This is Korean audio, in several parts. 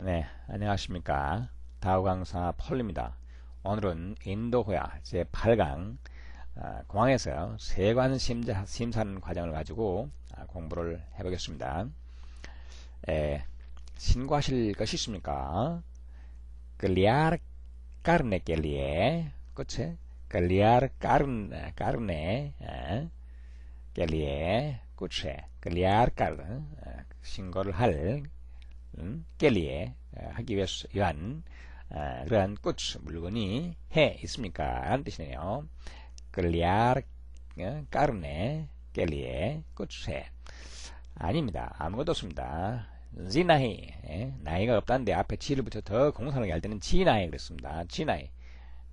네, 안녕하십니까. 다우 강사 펄입니다. 오늘은 인도호야 제8강 아, 공항에서 세관 심사, 심사는 과정을 가지고 아, 공부를 해보겠습니다. 에, 신고하실 것이 있습니까? 클리알 까르네 켈리에 그치? 클리알 까르네 까르네 켈리에 그치? 클리알르 까르 신고를 할 음, 리에 어, 하기 위한 어, 그러한 꽃 물건이 해 있습니까? 라는 뜻이네요. 끌리아르 어, 까르네 깰리에 꽃해 아닙니다. 아무것도 없습니다. 지나이 예, 나이가 없다는데 앞에 지를 붙여 더 공손하게 할 때는 지나이 그랬습니다. 지나이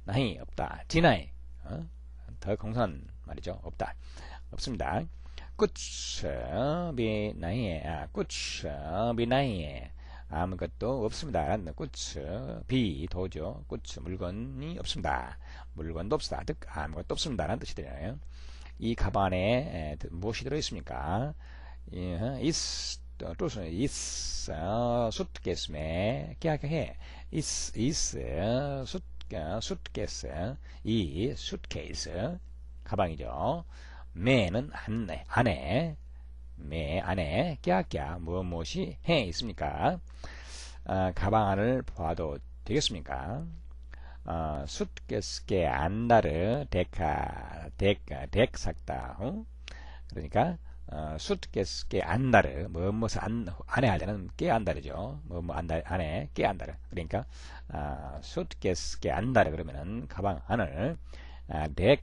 나이 없다. 지나이 어? 더 공손한 말이죠. 없다. 없습니다. 꾸츠비나이아 꾸츠비나예 아무것도 없습니다. 라는 네, 꾸츠 비 도죠. 꾸츠 물건이 없습니다. 물건도 없다. 즉 아무것도 없습니다. 라는 뜻이 되나요이 가방에 무엇이 들어있습니까? 어, is 또는 is 어, s u i t 에 계약해 is is 수 u i t c a 이 s u i t c 가방이죠. 매는 안에 안에 매 안에 깨악깨악 무엇 뭐, 무엇이 해 있습니까? 아, 가방 안을 봐도 되겠습니까? 어, 아, 숫게스게 안다르 데카 데카 덱삭다 어? 그러니까 어, 숫게스게 안다르 뭐, 무엇무엇 안에 하자는 깨 안다르죠 뭐뭐 뭐, 안다 안에 깨 안다르 그러니까 아, 숫게스게 안다르 그러면은 가방 안을 아, 덱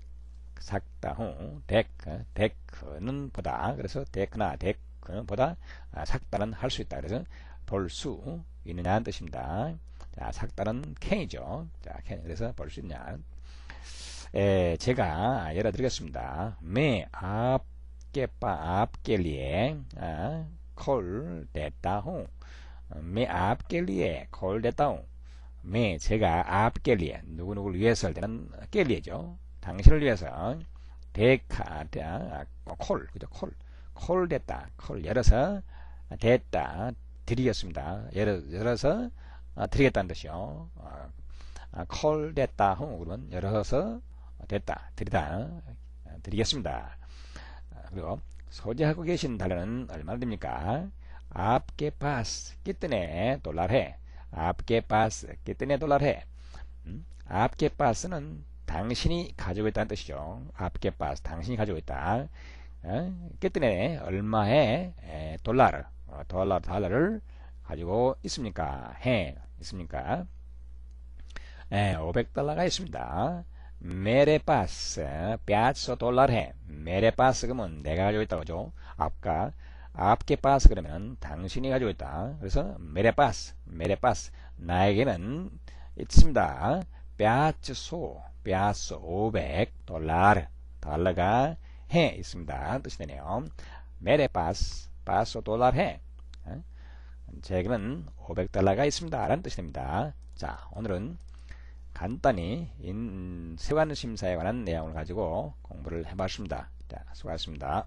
삭다 어, 어, 데크 데크는 보다 그래서 데크나 데크보다 는 아, 삭다는 할 수 있다 그래서 볼 수 있느냐는 뜻입니다 자 삭다는 캔이죠 자 캔. 그래서 볼 수 있냐 에, 예, 제가 열어드리겠습니다 매 앞깨빠 앞깨리에 아, 콜 됐다호 매 앞깨리에 콜 됐다호 매 제가 앞깨리에 누구누구를 위해서 할 때는 깨리에죠 당신을 위해서 데카 아, 콜 그죠 콜콜 됐다 콜 열어서 됐다 드리겠습니다 열어, 열어서 아, 드리겠다는 뜻이요 아, 아, 콜 됐다 하면 그러면 열어서 됐다 드리다 아, 드리겠습니다 아, 그리고 소지하고 계신 달러는 얼마나 됩니까 앞게 파스 끼뜨네 돌라해 앞게 파스 끼뜨네 돌라해 음? 앞게 파스는 당신이 가지고 있다는 뜻이죠. 앞게빠스 당신이 가지고 있다. 어? 그랬더니 얼마의 돌라를 달러 달러를 가지고 있습니까? 해 있습니까? 에, 500달러가 있습니다. 메레파스, 빼앗어 돌라해. 메레파스 그러면 내가 가지고 있다 고하죠 아까 앞게 파스 그러면 당신이 가지고 있다. 그래서 메레파스, 메레파스 나에게는 있습니다. 뼈츠소, 뼈츠 500 달러, 달러가 해 있습니다. 뜻이 되네요. 메레 빠스, 빠스 돌러 해. 제금은 500달러가 있습니다. 라는 뜻이 됩니다. 자, 오늘은 간단히 인, 세관 심사에 관한 내용을 가지고 공부를 해봤습니다. 자, 수고하셨습니다.